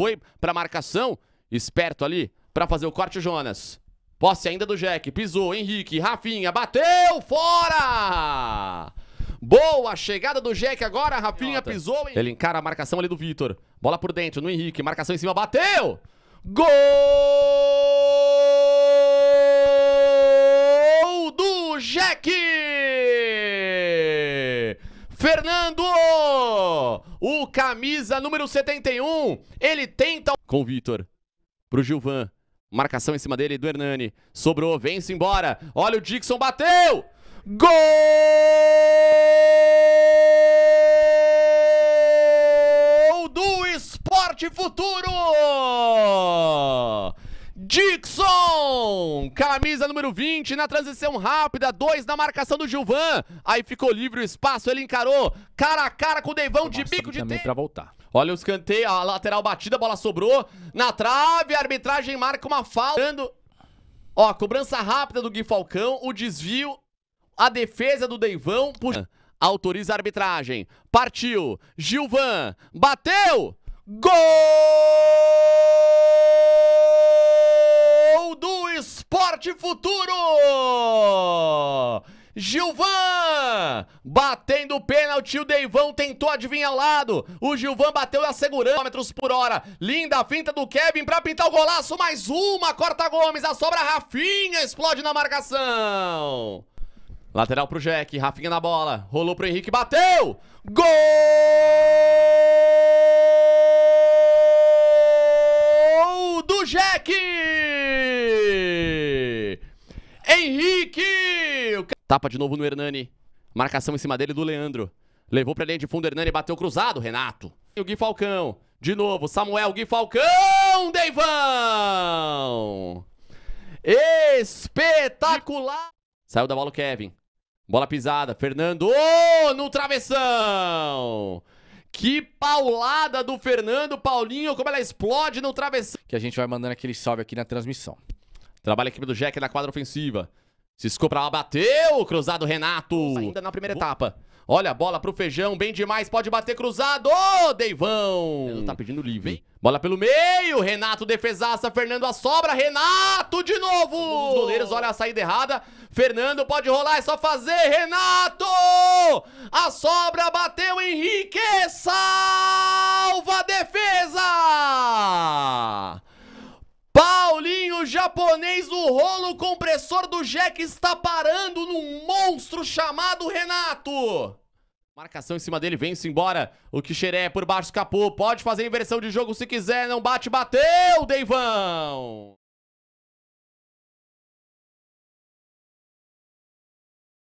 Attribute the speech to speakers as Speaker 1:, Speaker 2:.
Speaker 1: Foi pra marcação. Esperto ali pra fazer o corte, o Jonas. Posse ainda do Jack. Pisou, Henrique, Rafinha. Bateu, fora! Boa chegada do Jack agora. Rafinha pisou. Hein? Ele encara a marcação ali do Vitor. Bola por dentro no Henrique. Marcação em cima. Bateu! Gol do Jack! Fernando! O camisa número 71. Ele tenta. Com o Vitor. Pro Gilvan. Marcação em cima dele do Hernani. Sobrou, vence embora. Olha o Dixon, bateu! Gol! do Esporte Futuro! Dixon! Camisa número 20 na transição rápida, dois na marcação do Gilvan. Aí ficou livre o espaço, ele encarou cara a cara com o Deivão de bico de tempo. para voltar. Olha o escanteio, a lateral batida, a bola sobrou na trave, a arbitragem marca uma falta. Ó, cobrança rápida do Gui Falcão, o desvio, a defesa do Deivão. Puxa, autoriza a arbitragem. Partiu, Gilvan, bateu, gol! futuro! Gilvan! Batendo pênalti, o Deivão tentou adivinhar lado. O Gilvan bateu a segurança, metros por hora. Linda finta do Kevin pra pintar o golaço. Mais uma, corta Gomes, a sobra Rafinha explode na marcação. Lateral pro Jack, Rafinha na bola. Rolou pro Henrique, bateu! Gol! Henrique! Tapa de novo no Hernani. Marcação em cima dele do Leandro. Levou pra linha de fundo, Hernani bateu cruzado, Renato. E o Gui Falcão. De novo, Samuel, Gui Falcão, Deivão! Espetacular! Saiu da bola o Kevin. Bola pisada, Fernando oh, no travessão! Que paulada do Fernando Paulinho, como ela explode no travessão! Que a gente vai mandando aquele salve aqui na transmissão. Trabalha a equipe do Jack na quadra ofensiva. Ciscou pra lá, bateu! Cruzado Renato! ainda na primeira Boa. etapa. Olha a bola pro Feijão, bem demais, pode bater cruzado! Ô, oh, Deivão! Ele tá pedindo livre. Vem. Bola pelo meio, Renato defesaça, Fernando a sobra, Renato de novo! Os goleiros, olha a saída errada. Fernando pode rolar, é só fazer, Renato! A sobra bateu, Henrique! Sai! japonês, o rolo compressor do Jack está parando num monstro chamado Renato. Marcação em cima dele, vence embora. O Kixeré é por baixo do capô. Pode fazer inversão de jogo se quiser. Não bate, bateu, Deivão.